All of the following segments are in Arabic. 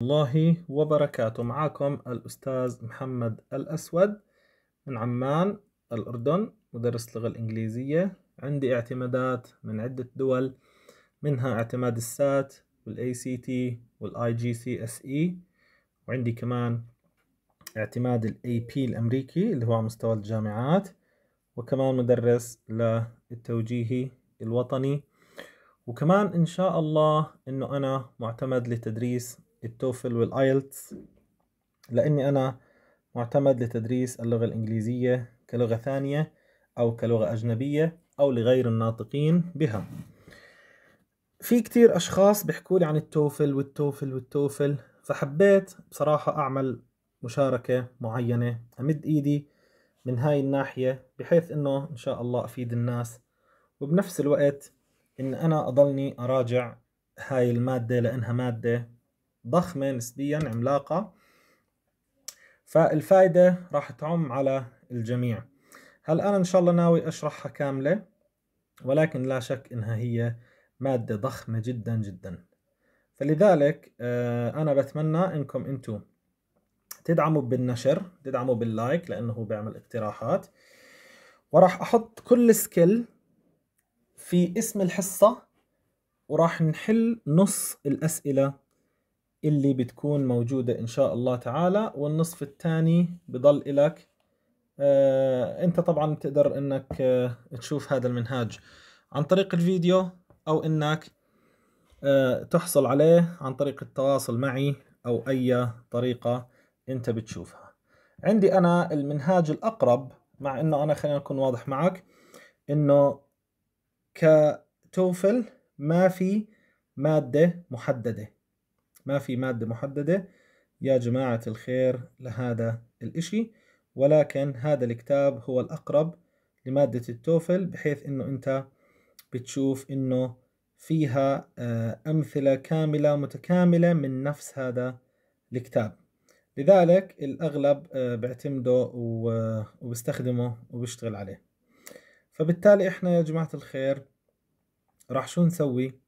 الله وبركاته معكم الأستاذ محمد الأسود من عمان الأردن مدرس لغة الإنجليزية عندي اعتمادات من عدة دول منها اعتماد السات والاي سي تي والاي جي سي اس اي وعندي كمان اعتماد الاي بي الامريكي اللي هو على مستوى الجامعات وكمان مدرس للتوجيهي الوطني وكمان ان شاء الله انه انا معتمد لتدريس التوفل والايلتس لاني انا معتمد لتدريس اللغة الانجليزية كلغة ثانية او كلغة اجنبية او لغير الناطقين بها في كتير اشخاص بيحكوا لي عن التوفل والتوفل والتوفل فحبيت بصراحة اعمل مشاركة معينة امد ايدي من هاي الناحية بحيث انه ان شاء الله افيد الناس وبنفس الوقت ان انا اضلني اراجع هاي المادة لانها مادة ضخمة نسبيا عملاقة فالفائدة راح تعم على الجميع هل أنا إن شاء الله ناوي أشرحها كاملة ولكن لا شك إنها هي مادة ضخمة جدا جدا فلذلك آه، أنا بتمنى إنكم أنتم تدعموا بالنشر تدعموا باللايك لأنه هو بيعمل اقتراحات وراح أحط كل سكيل في اسم الحصة وراح نحل نص الأسئلة اللي بتكون موجودة إن شاء الله تعالى والنصف الثاني بضل إلك آه أنت طبعا بتقدر إنك آه تشوف هذا المنهاج عن طريق الفيديو أو إنك آه تحصل عليه عن طريق التواصل معي أو أي طريقة أنت بتشوفها عندي أنا المنهاج الأقرب مع إنه أنا خلينا نكون واضح معك إنه كتوفل ما في مادة محددة ما في مادة محددة يا جماعة الخير لهذا الإشي ولكن هذا الكتاب هو الأقرب لمادة التوفل بحيث إنه أنت بتشوف إنه فيها آه، أمثلة كاملة متكاملة من نفس هذا الكتاب لذلك الأغلب آه، بيعتمده وبيستخدمه آه، وبيشتغل عليه فبالتالي إحنا يا جماعة الخير راح شو نسوي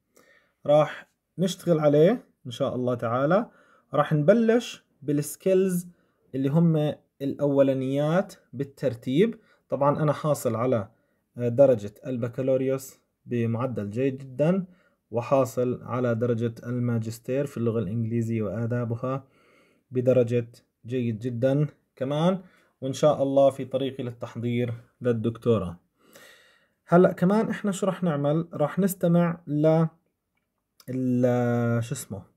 راح نشتغل عليه ان شاء الله تعالى راح نبلش بالسكيلز اللي هم الاولانيات بالترتيب طبعا انا حاصل على آه، درجة البكالوريوس بمعدل جيد جدا وحاصل على درجة الماجستير في اللغة الإنجليزية وآدابها بدرجة جيد جدا كمان وإن شاء الله في طريقي للتحضير للدكتوراه هلأ كمان إحنا شو رح نعمل رح نستمع ل آه، شو اسمه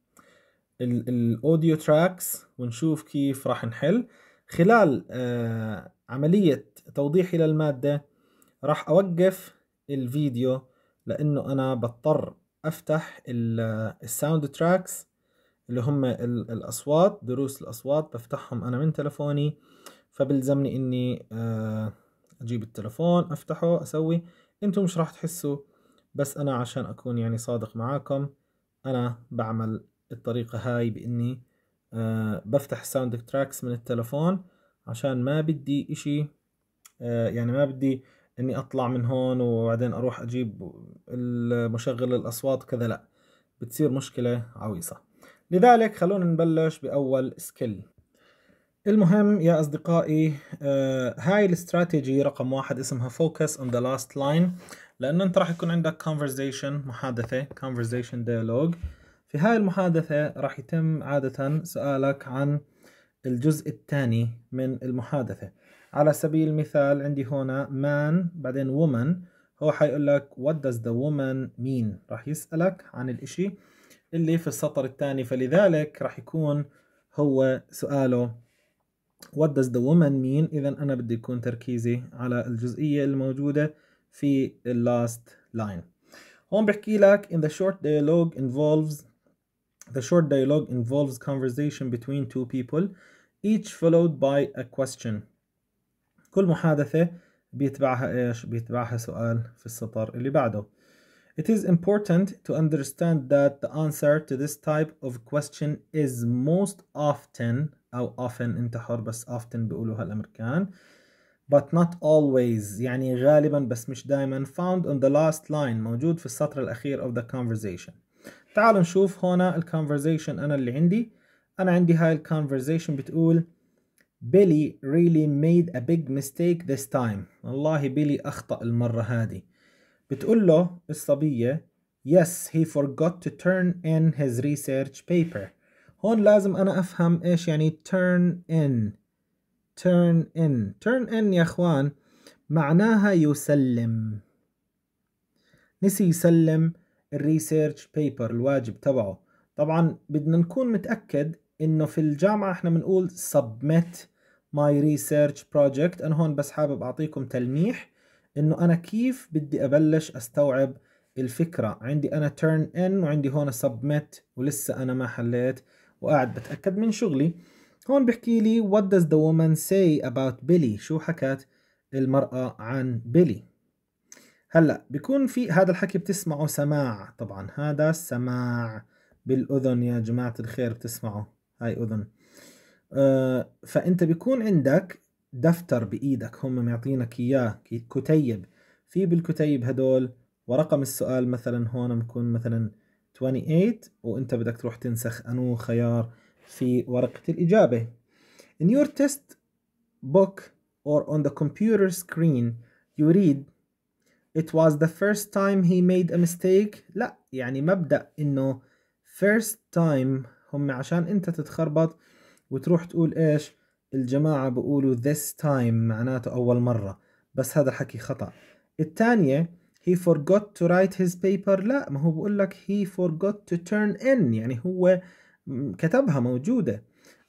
الاوديو تراكس ونشوف كيف راح نحل خلال آه، عملية توضيحي للمادة راح أوقف الفيديو لأنه أنا بضطر أفتح الساوند آه، تراكس اللي هم الأصوات دروس الأصوات بفتحهم أنا من تلفوني فبلزمني إني آه، أجيب التلفون أفتحه أسوي أنتم مش راح تحسوا بس أنا عشان أكون يعني صادق معاكم أنا بعمل الطريقة هاي بإني آه بفتح الساوند تراكس من التلفون عشان ما بدي إشي آه يعني ما بدي إني أطلع من هون وبعدين أروح أجيب مشغل الأصوات كذا لأ بتصير مشكلة عويصة لذلك خلونا نبلش بأول سكيل المهم يا أصدقائي آه هاي الاستراتيجي رقم واحد اسمها focus on the last line لأنه أنت راح يكون عندك conversation محادثة conversation dialogue في هاي المحادثة راح يتم عادة سؤالك عن الجزء الثاني من المحادثة على سبيل المثال عندي هنا man بعدين woman هو حيقول لك what does the woman mean راح يسألك عن الإشي اللي في السطر الثاني فلذلك راح يكون هو سؤاله what does the woman mean إذا أنا بدي يكون تركيزي على الجزئية الموجودة في last line هون بحكي لك in the short dialogue involves The short dialogue involves conversation between two people each followed by a question كل محادثة بيتبعها إيش؟ بيتبعها سؤال في السطر اللي بعده It is important to understand that the answer to this type of question is most often أو often انتحر بس often بيقولوها الأمريكان but not always يعني غالبا بس مش دائما found on the last line موجود في السطر الأخير of the conversation تعالوا نشوف هنا الكونفرزيشن انا اللي عندي انا عندي هاي الكونفرزيشن بتقول بيلي really made a big mistake this time والله بيلي اخطأ المرة هذه بتقول له الصبية yes he forgot to turn in his research paper هون لازم انا افهم ايش يعني turn in turn in turn in يا اخوان معناها يسلم نسي يسلم الريسيرش بيبر الواجب تبعه طبعا بدنا نكون متأكد انه في الجامعة احنا بنقول submit my research project انا هون بس حابب اعطيكم تلميح انه انا كيف بدي ابلش استوعب الفكرة عندي انا turn in وعندي هون submit ولسه انا ما حليت وقاعد بتأكد من شغلي هون بحكي لي what does the woman say about Billy شو حكت المرأة عن بيلي هلا بيكون في هذا الحكي بتسمعه سماع طبعا هذا سماع بالاذن يا جماعه الخير بتسمعه هاي اذن أه فانت بيكون عندك دفتر بايدك هم معطينك اياه كتيب في بالكتيب هدول ورقم السؤال مثلا هون بكون مثلا 28 وانت بدك تروح تنسخ انو خيار في ورقه الاجابه in your test book or on the computer screen you read It was the first time he made a mistake لا يعني مبدأ إنه first time هم عشان أنت تتخربط وتروح تقول إيش الجماعة بقولوا this time معناته أول مرة بس هذا حكي خطأ الثانية he forgot to write his paper لا ما هو بقول لك he forgot to turn in يعني هو كتبها موجودة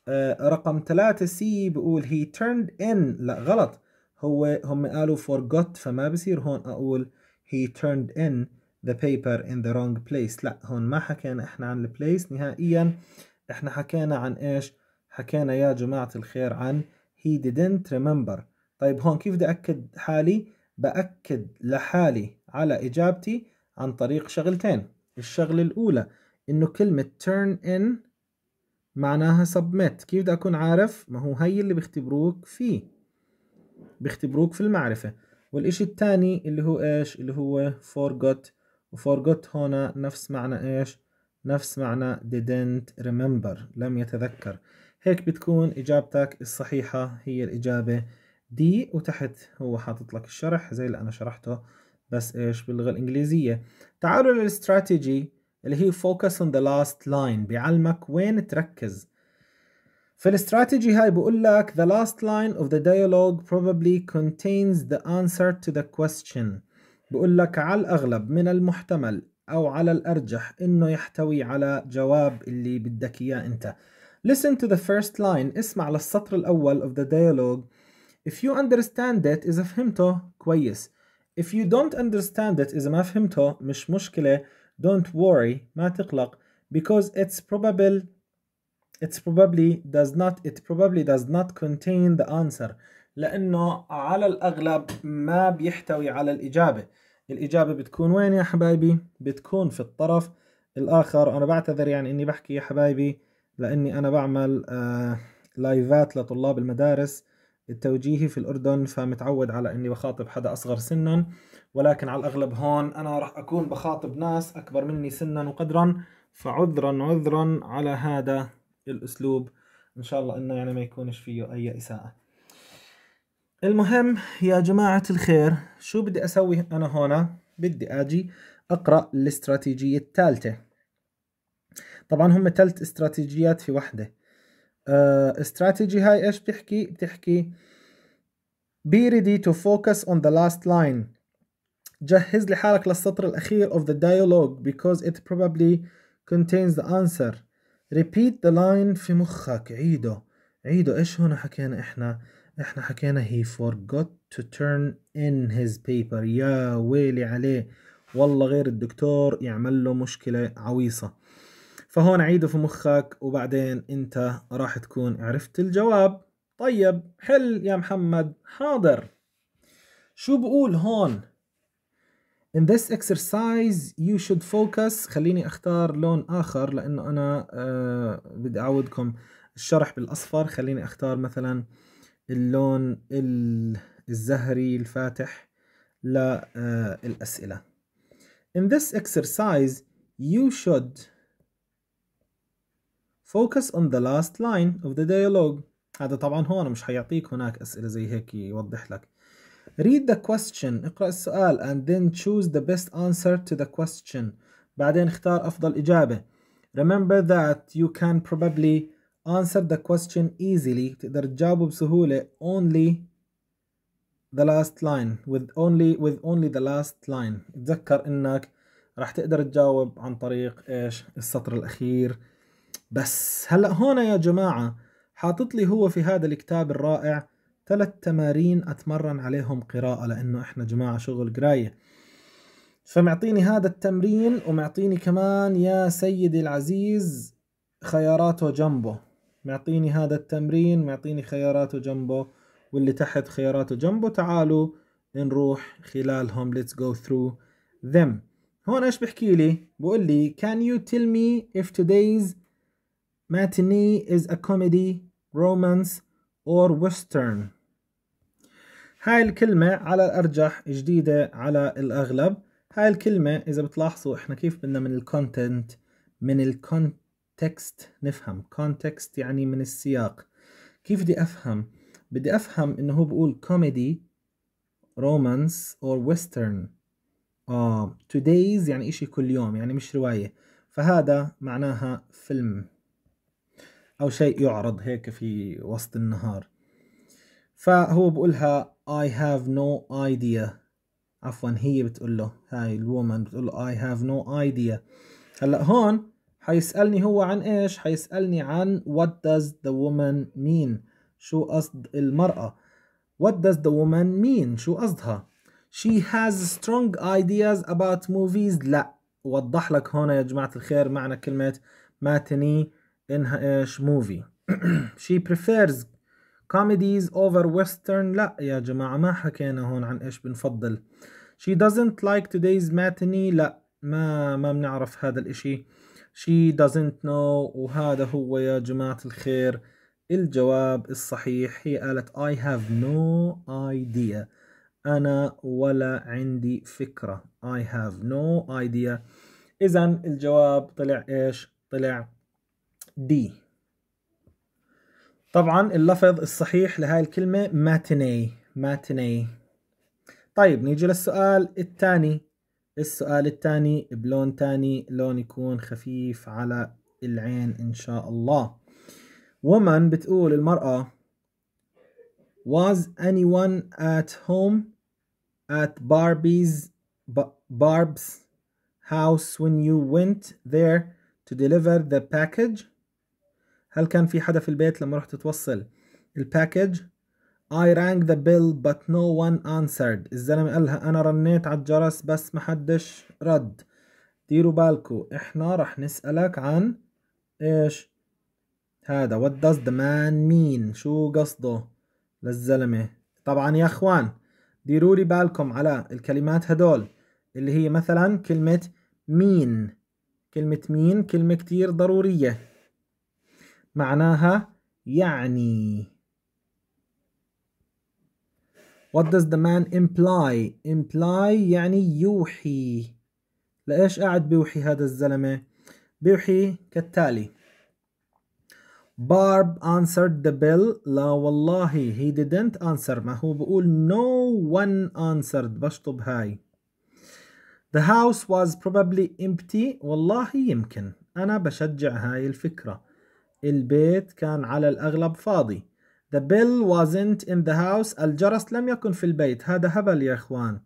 آه، رقم ثلاثة سي بقول he turned in لا غلط هو هم قالوا forgot فما بصير هون أقول he turned in the paper in the wrong place لا هون ما حكينا احنا عن البليس نهائيا احنا حكينا عن ايش حكينا يا جماعة الخير عن he didn't remember طيب هون كيف بدي أكد حالي بأكد لحالي على إجابتي عن طريق شغلتين الشغلة الأولى إنه كلمة turn in معناها submit كيف بدي أكون عارف ما هو هي اللي بيختبروك فيه بيختبروك في المعرفة والإشي الثاني اللي هو إيش اللي هو forgot وforgot هنا نفس معنى إيش نفس معنى didn't remember لم يتذكر هيك بتكون إجابتك الصحيحة هي الإجابة دي وتحت هو حاطط لك الشرح زي اللي أنا شرحته بس إيش باللغة الإنجليزية تعالوا للاستراتيجي اللي هي focus on the last line بيعلمك وين تركز في الاستراتيجي هاي بقول لك the last line of the dialogue probably contains the answer to the question بقول لك على الأغلب من المحتمل أو على الأرجح إنه يحتوي على جواب اللي بدك إياه أنت Listen to the first line اسمع للسطر الأول of the dialogue If you understand it إذا فهمته كويس If you don't understand it إذا ما فهمته مش مشكلة Don't worry ما تقلق Because it's probable It probably does not it probably does not contain the answer لأنه على الأغلب ما بيحتوي على الإجابة الإجابة بتكون وين يا حبايبي؟ بتكون في الطرف الآخر أنا بعتذر يعني إني بحكي يا حبايبي لأني أنا بعمل آه لايفات لطلاب المدارس التوجيهي في الأردن فمتعود على إني بخاطب حدا أصغر سنا ولكن على الأغلب هون أنا راح أكون بخاطب ناس أكبر مني سنا وقدرا فعذرا عذرا على هذا الاسلوب ان شاء الله انه يعني ما يكونش فيه اي اساءه المهم يا جماعه الخير شو بدي اسوي انا هنا بدي اجي اقرا الاستراتيجيه الثالثه طبعا هم ثلاث استراتيجيات في وحده آه، استراتيجي هاي ايش بتحكي بتحكي be ready to focus on the last line جهز لحالك للسطر الأخير of the dialogue because it probably contains the answer repeat the line في مخك عيده عيده ايش هنا حكينا احنا احنا حكينا he forgot to turn in his paper يا ويلي عليه والله غير الدكتور يعمل له مشكلة عويصة فهون عيده في مخك وبعدين انت راح تكون عرفت الجواب طيب حل يا محمد حاضر شو بقول هون In this exercise you should focus خليني اختار لون اخر لانه انا آه بدي اعودكم الشرح بالاصفر خليني اختار مثلا اللون الزهري الفاتح للاسئله. آه، In this exercise you should focus on the last line of the dialogue. هذا طبعا هون مش حيعطيك هناك اسئله زي هيك يوضح لك. read the question اقرأ السؤال and then choose the best answer to the question بعدين اختار أفضل إجابة remember that you can probably answer the question easily تقدر تجاوبه بسهولة only the last line with only with only the last line تذكر انك راح تقدر تجاوب عن طريق ايش السطر الاخير بس هلا هون يا جماعه حاطط لي هو في هذا الكتاب الرائع ثلاث تمارين أتمرن عليهم قراءة لأنه إحنا جماعة شغل قراية فمعطيني هذا التمرين ومعطيني كمان يا سيدي العزيز خياراته جنبه معطيني هذا التمرين معطيني خياراته جنبه واللي تحت خياراته جنبه تعالوا نروح خلالهم let's go through them هون ايش بحكي لي بقول لي can you tell me if today's matinee is a comedy romance or western هاي الكلمة على الأرجح جديدة على الأغلب هاي الكلمة إذا بتلاحظوا إحنا كيف بدنا من الكونتنت من الكونتكست نفهم كونتكست يعني من السياق كيف بدي أفهم بدي أفهم إنه هو بقول كوميدي رومانس أور ويسترن آه تودايز يعني إشي كل يوم يعني مش رواية فهذا معناها فيلم أو شيء يعرض هيك في وسط النهار فهو بقولها I have no idea عفوا هي بتقول له هاي الومن بتقول له I have no idea هلا هون حيسألني هو عن ايش؟ حيسألني عن what does the woman mean؟ شو قصد المرأة؟ what does the woman mean؟ شو قصدها؟ she has strong ideas about movies لا وضح لك هون يا جماعة الخير معنى كلمة ماتني انها ايش؟ movie she prefers كوميديز اوفر ويسترن لا يا جماعة ما حكينا هون عن ايش بنفضل she doesn't like today's matinee لا ما ما بنعرف هذا الاشي she doesn't know وهذا هو يا جماعة الخير الجواب الصحيح هي قالت I have no idea أنا ولا عندي فكرة I have no idea إذا الجواب طلع إيش؟ طلع D طبعا اللفظ الصحيح لهاي الكلمة ماتيني ماتيني طيب نيجي للسؤال الثاني السؤال الثاني بلون ثاني لون يكون خفيف على العين إن شاء الله woman بتقول المرأة was anyone at home at Barbie's Barb's house when you went there to deliver the package هل كان في حدا في البيت لما رحت توصل الباكج I rang the bell but no one answered الزلمة قالها أنا رنيت على الجرس بس ما حدش رد ديروا بالكو إحنا رح نسألك عن إيش هذا what does the man mean شو قصده للزلمة طبعا يا أخوان ديروا لي بالكم على الكلمات هدول اللي هي مثلا كلمة مين كلمة مين كلمة كتير ضرورية معناها يعني What does the man imply? Imply يعني يوحي لإيش قاعد بيوحي هذا الزلمة؟ بيوحي كالتالي Barb answered the bell لا والله he didn't answer ما هو بقول no one answered بشطب هاي The house was probably empty والله يمكن أنا بشجع هاي الفكرة البيت كان على الأغلب فاضي The bill wasn't in the house الجرس لم يكن في البيت هذا هبل يا إخوان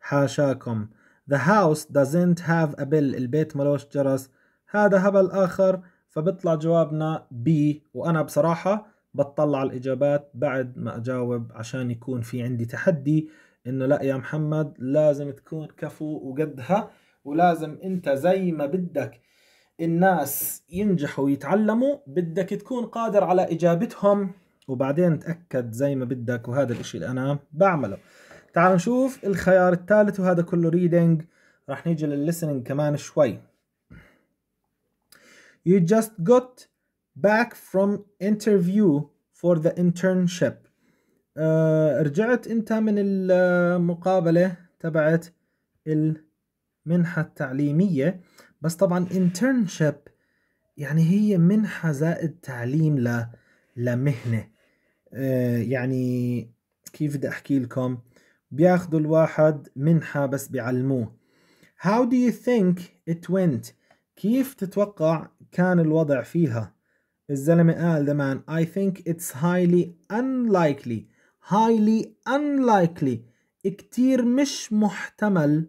حاشاكم The house doesn't have a bill البيت ملوش جرس هذا هبل آخر فبطلع جوابنا B وأنا بصراحة بطلع على الإجابات بعد ما أجاوب عشان يكون في عندي تحدي إنه لا يا محمد لازم تكون كفو وقدها ولازم أنت زي ما بدك الناس ينجحوا ويتعلموا بدك تكون قادر على إجابتهم وبعدين تأكد زي ما بدك وهذا الإشي اللي أنا بعمله تعال نشوف الخيار الثالث وهذا كله ريدنج رح نيجي للليسننج كمان شوي You just got back from interview for the internship uh, رجعت انت من المقابلة تبعت المنحة التعليمية بس طبعا internship يعني هي منحة زائد تعليم ل لمهنة آه، يعني كيف بدي أحكي لكم بياخذوا الواحد منحة بس بيعلموه How do you think it went كيف تتوقع كان الوضع فيها الزلمة قال the man I think it's highly unlikely highly unlikely كتير مش محتمل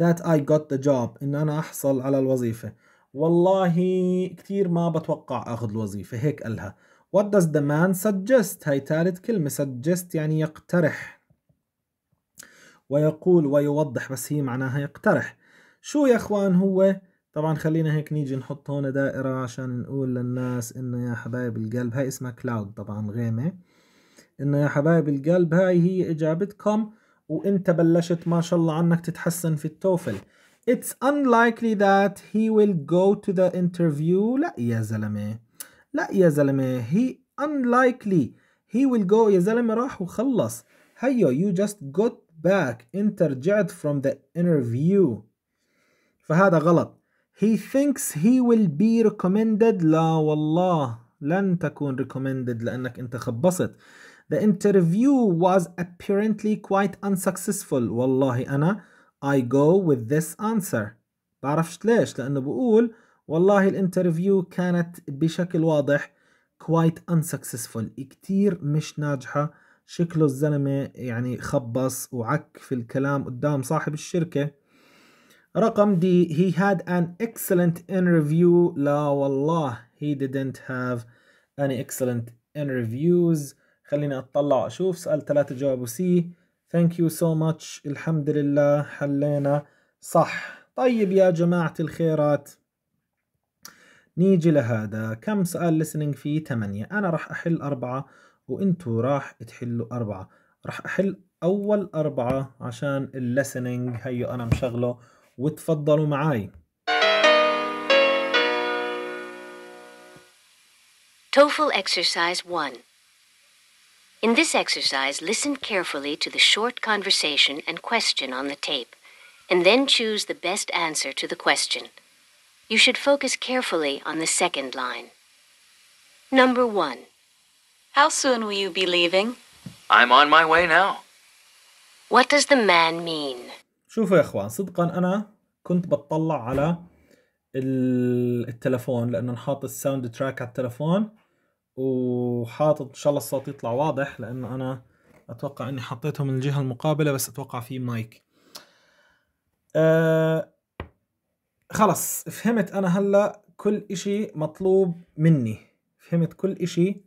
that I got the job إن أنا أحصل على الوظيفة والله كثير ما بتوقع أخذ الوظيفة هيك قالها What does the man suggest هاي ثالث كلمة suggest يعني يقترح ويقول ويوضح بس هي معناها يقترح شو يا اخوان هو طبعا خلينا هيك نيجي نحط هون دائرة عشان نقول للناس انه يا حبايب القلب هاي اسمها كلاود طبعا غيمة انه يا حبايب القلب هاي هي اجابتكم وانت بلشت ما شاء الله عنك تتحسن في التوفل It's unlikely that he will go to the interview لا يا زلمة لا يا زلمة he unlikely he will go يا زلمة راح وخلص هيو you just got back انت رجعت from the interview فهذا غلط he thinks he will be recommended لا والله لن تكون recommended لأنك أنت خبصت The interview was apparently quite unsuccessful Wallahi, Anna, I go with this answer بعرفش ليش لأنه بقول والله الانترفيو كانت بشكل واضح quite unsuccessful كتير مش ناجحة شكله الزلمة يعني خبص وعك في الكلام قدام صاحب الشركة رقم دي he had an excellent interview لا والله he didn't have any excellent interviews خليني أطلع أشوف سؤال ثلاثة جوابه سي ثانك يو سو ماتش الحمد لله حلينا صح طيب يا جماعة الخيرات نيجي لهذا كم سؤال listening فيه ثمانية أنا راح أحل أربعة وإنتوا راح تحلوا أربعة راح أحل أول أربعة عشان اللسننج هيو أنا مشغله وتفضلوا معاي TOEFL Exercise 1 In this exercise, listen carefully to the short conversation and question on the tape, and then choose the best answer to the question. You should focus carefully on the second line. Number one How soon will you be leaving? I'm on my way now. What does the man mean? شوفوا يا اخوان صدقا انا كنت بتطلع على التلفون لانه نحط الساوند تراك على التلفون وحاطط ان شاء الله الصوت يطلع واضح لانه انا اتوقع اني حطيته من الجهه المقابله بس اتوقع في مايك أه خلص فهمت انا هلا كل اشي مطلوب مني فهمت كل اشي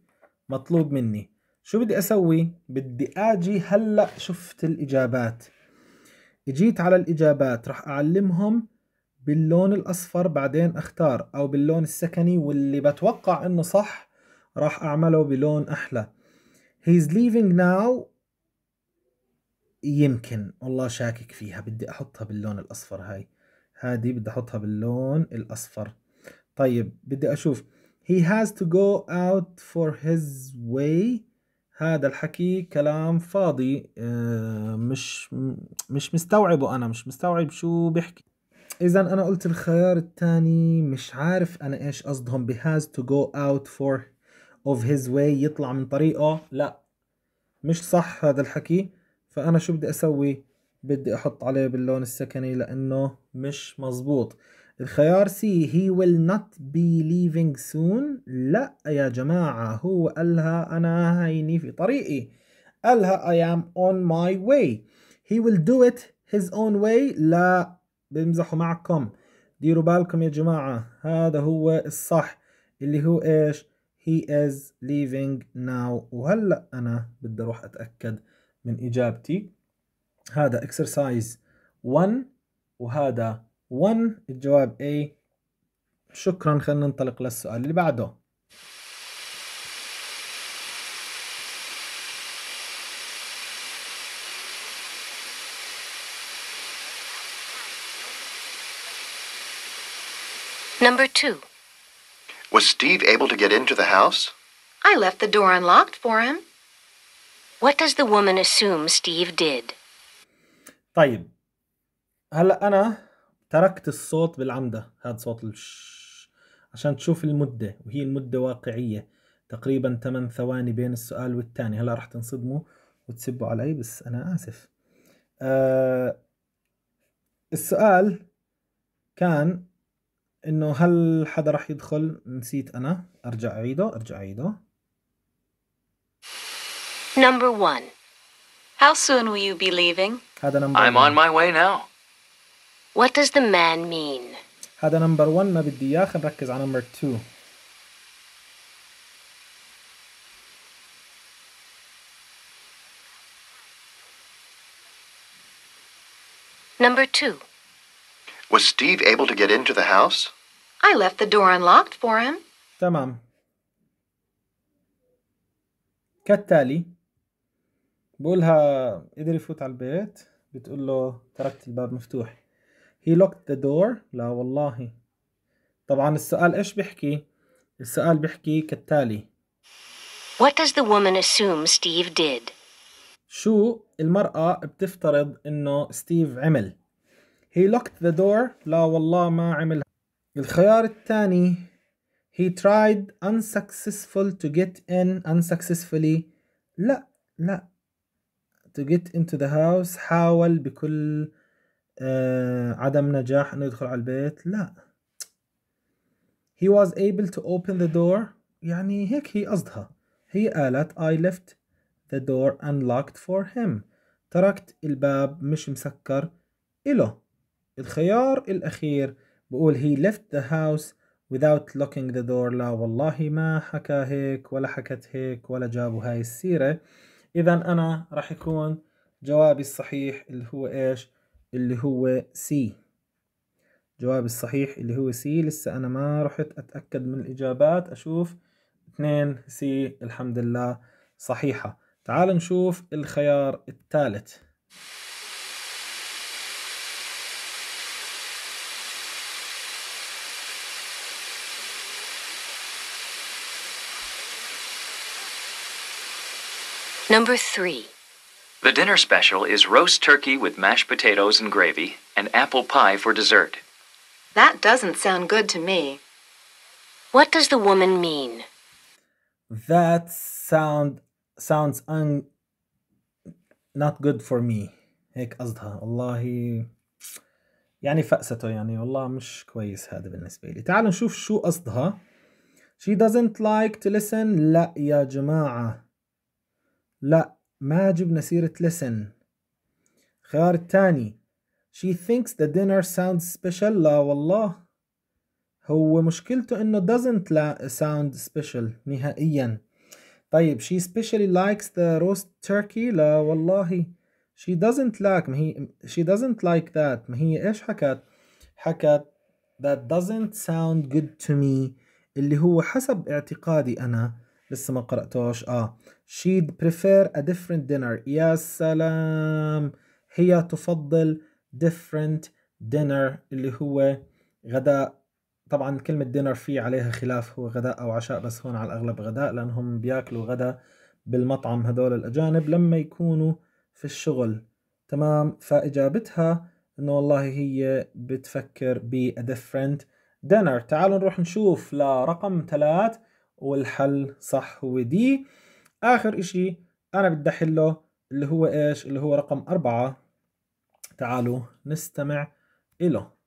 مطلوب مني شو بدي اسوي بدي اجي هلا شفت الاجابات اجيت على الاجابات راح اعلمهم باللون الاصفر بعدين اختار او باللون السكني واللي بتوقع انه صح راح أعمله بلون أحلى he's leaving now يمكن والله شاكك فيها بدي أحطها باللون الأصفر هاي هذه بدي أحطها باللون الأصفر طيب بدي أشوف he has to go out for his way هذا الحكي كلام فاضي آه، مش مش مستوعبه أنا مش مستوعب شو بحكي إذا أنا قلت الخيار الثاني مش عارف أنا إيش قصدهم ب has to go out for اوف هيز واي يطلع من طريقه لا مش صح هذا الحكي فانا شو بدي اسوي بدي احط عليه باللون السكني لانه مش مزبوط الخيار سي he will not be leaving soon لا يا جماعة هو قالها أنا هيني في طريقي قالها I am on my way he will do it his own way لا بمزحوا معكم ديروا بالكم يا جماعة هذا هو الصح اللي هو إيش he is leaving now وهلأ أنا بدي أروح أتأكد من إجابتي هذا اكسرسايز 1 وهذا 1 الجواب A شكرا خلينا ننطلق للسؤال اللي بعده Number two. Was Steve able to get into the house? I left the door unlocked for him. What does the woman assume Steve did? طيب هلا انا تركت الصوت بالعمدة هذا صوت الش... عشان تشوف المدة وهي المدة واقعية تقريبا 8 ثواني بين السؤال والثاني هلا راح تنصدموا وتسبوا علي بس انا اسف آه... السؤال كان انه هل حدا راح يدخل نسيت انا ارجع اعيده ارجع اعيده Number one. How soon will you be leaving? هذا نمبر I'm on my way now. What does the man mean? هذا نمبر 1 ما بدي اياه خلينا نركز على نمبر 2 Number 2 Was Steve able to get into the house? I left the door unlocked for him. تمام. كالتالي بقولها قدر يفوت على البيت بتقول له تركت الباب مفتوح he locked the door لا والله طبعا السؤال ايش بيحكي السؤال بيحكي كالتالي What does the woman assume Steve did? شو المرأة بتفترض انه ستيف عمل He locked the door لا والله ما عمل الخيار الثاني He tried unsuccessful to get in unsuccessfully لا لا to get into the house حاول بكل آه عدم نجاح انه يدخل على البيت لا he was able to open the door يعني هيك هي قصدها هي قالت I left the door unlocked for him تركت الباب مش مسكر إله الخيار الأخير بقول he left the house without locking the door لا والله ما حكى هيك ولا حكت هيك ولا جابوا هاي السيرة إذا أنا راح يكون جوابي الصحيح اللي هو إيش اللي هو سي جوابي الصحيح اللي هو سي لسه أنا ما رحت أتأكد من الإجابات أشوف 2 سي الحمد لله صحيحة تعال نشوف الخيار الثالث Number three. The dinner special is roast turkey with mashed potatoes and gravy and apple pie for dessert. That doesn't sound good to me. What does the woman mean? That sound sounds un not good for me. هيك قصدها والله يعني فأسته يعني والله مش كويس هذا بالنسبة لي تعالوا نشوف شو قصدها She doesn't like to listen لا يا جماعة لا ما جبنا سيرة listen الخيار الثاني She thinks the dinner sounds special لا والله هو مشكلته انه doesn't لا sound special نهائيا طيب she specially likes the roast turkey لا والله she doesn't like ما هي she doesn't like that ما هي ايش حكت حكت that doesn't sound good to me اللي هو حسب اعتقادي انا لسه ما قرأتوش اه she'd prefer a different dinner يا سلام هي تفضل different dinner اللي هو غداء طبعا كلمة dinner في عليها خلاف هو غداء أو عشاء بس هون على الأغلب غداء لأنهم بياكلوا غداء بالمطعم هدول الأجانب لما يكونوا في الشغل تمام فإجابتها إنه والله هي بتفكر ب a different dinner تعالوا نروح نشوف لرقم ثلاث والحل صح هو دي آخر إشي أنا بدي أحله اللي هو إيش اللي هو رقم أربعة تعالوا نستمع إله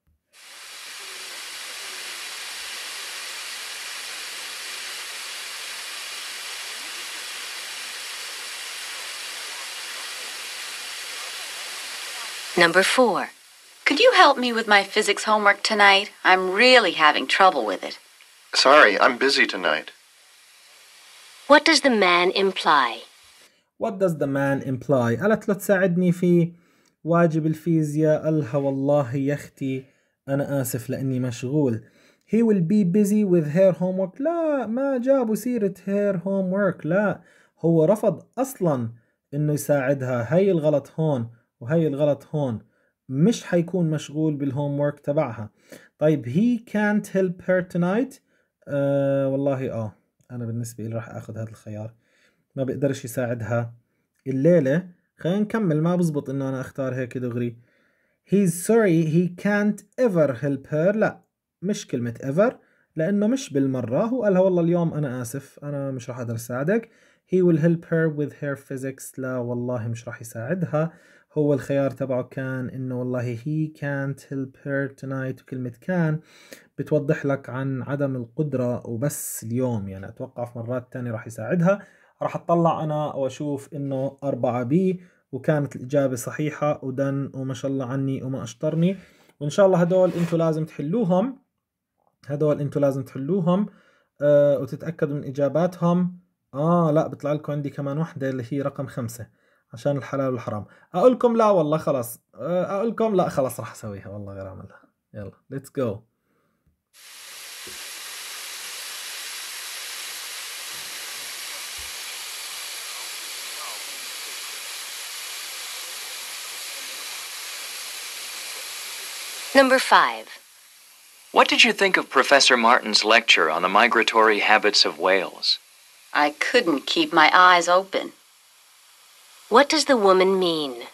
Number four. Could you help me with my physics homework tonight? I'm really having trouble with it. Sorry, I'm busy tonight. What does the man imply? What does the man imply? قالت له تساعدني في واجب الفيزياء قالها والله يا أختي أنا آسف لأني مشغول He will be busy with her homework لا ما جابوا سيرة her homework لا هو رفض أصلا إنه يساعدها هاي الغلط هون وهي الغلط هون مش حيكون مشغول بالهوم تبعها طيب he can't help her tonight آه والله اه انا بالنسبه لي راح اخذ هذا الخيار ما بقدرش يساعدها الليله خلينا نكمل ما بزبط انه انا اختار هيك دغري he's sorry he can't ever help her لا مش كلمة ever لأنه مش بالمرة هو قالها والله اليوم أنا آسف أنا مش راح أقدر أساعدك he will help her with her physics لا والله مش راح يساعدها هو الخيار تبعه كان إنه والله he can't help her tonight وكلمة can بتوضح لك عن عدم القدرة وبس اليوم يعني أتوقع في مرات تانية راح يساعدها راح أطلع أنا وأشوف إنه 4 بي وكانت الإجابة صحيحة ودن وما شاء الله عني وما أشطرني وإن شاء الله هدول أنتوا لازم تحلوهم هدول أنتوا لازم تحلوهم آه وتتأكدوا من إجاباتهم آه لا بطلع لكم عندي كمان وحدة اللي هي رقم خمسة عشان الحلال والحرام أقولكم لا والله خلاص آه، أقولكم لا خلاص راح أسويها والله غير أعملها يلا ليتس جو Number 5. What did you think of Professor Martin's lecture on the migratory habits of whales? I couldn't keep my eyes open. What does the woman mean?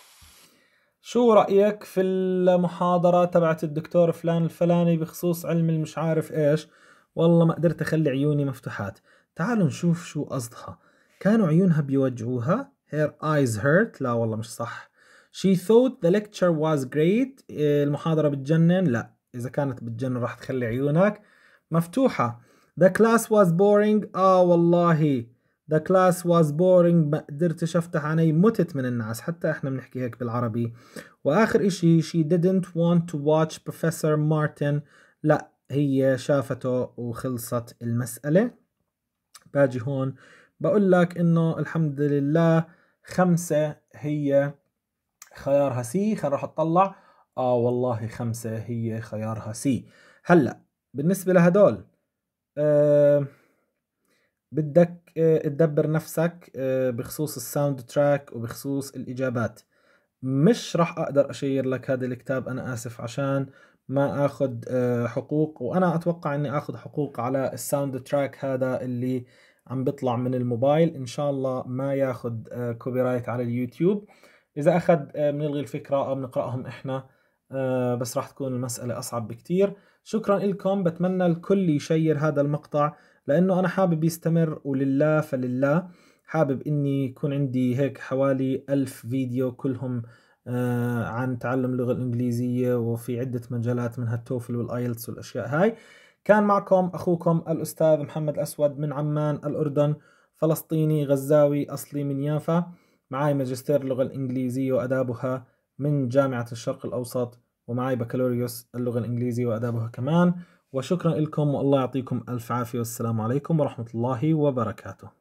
شو رأيك في المحاضرة تبعت الدكتور فلان الفلاني بخصوص علم المش عارف إيش والله ما قدرت أخلي عيوني مفتوحات تعالوا نشوف شو قصدها كانوا عيونها بيوجعوها her eyes hurt لا والله مش صح she thought the lecture was great المحاضرة بتجنن لا إذا كانت بتجنن راح تخلي عيونك مفتوحة the class was boring آه والله ذا كلاس واز بورينج ما قدرتش افتح عيني متت من النعس حتى احنا بنحكي هيك بالعربي واخر اشي she didn't want to watch professor مارتن لا هي شافته وخلصت المسألة باجي هون بقول لك انه الحمد لله خمسة هي خيارها سي خلينا نروح اطلع اه والله خمسة هي خيارها سي هلا بالنسبة لهدول آه بدك آه، تدبر نفسك آه، بخصوص الساوند تراك وبخصوص الإجابات مش راح أقدر أشير لك هذا الكتاب أنا آسف عشان ما أخذ آه، حقوق وأنا أتوقع أني أخذ حقوق على الساوند تراك هذا اللي عم بيطلع من الموبايل إن شاء الله ما ياخذ كوبي رايت على اليوتيوب إذا أخذ بنلغي الفكرة أو بنقرأهم إحنا بس راح تكون المسألة أصعب بكتير شكرا لكم بتمنى الكل يشير هذا المقطع لأنه أنا حابب يستمر ولله فلله حابب إني يكون عندي هيك حوالي ألف فيديو كلهم آه عن تعلم اللغة الإنجليزية وفي عدة مجالات منها التوفل والآيلتس والأشياء هاي كان معكم أخوكم الأستاذ محمد أسود من عمان الأردن فلسطيني غزاوي أصلي من يافا معاي ماجستير اللغة الإنجليزية وأدابها من جامعة الشرق الأوسط ومعاي بكالوريوس اللغة الإنجليزية وأدابها كمان وشكرا لكم والله يعطيكم ألف عافية والسلام عليكم ورحمة الله وبركاته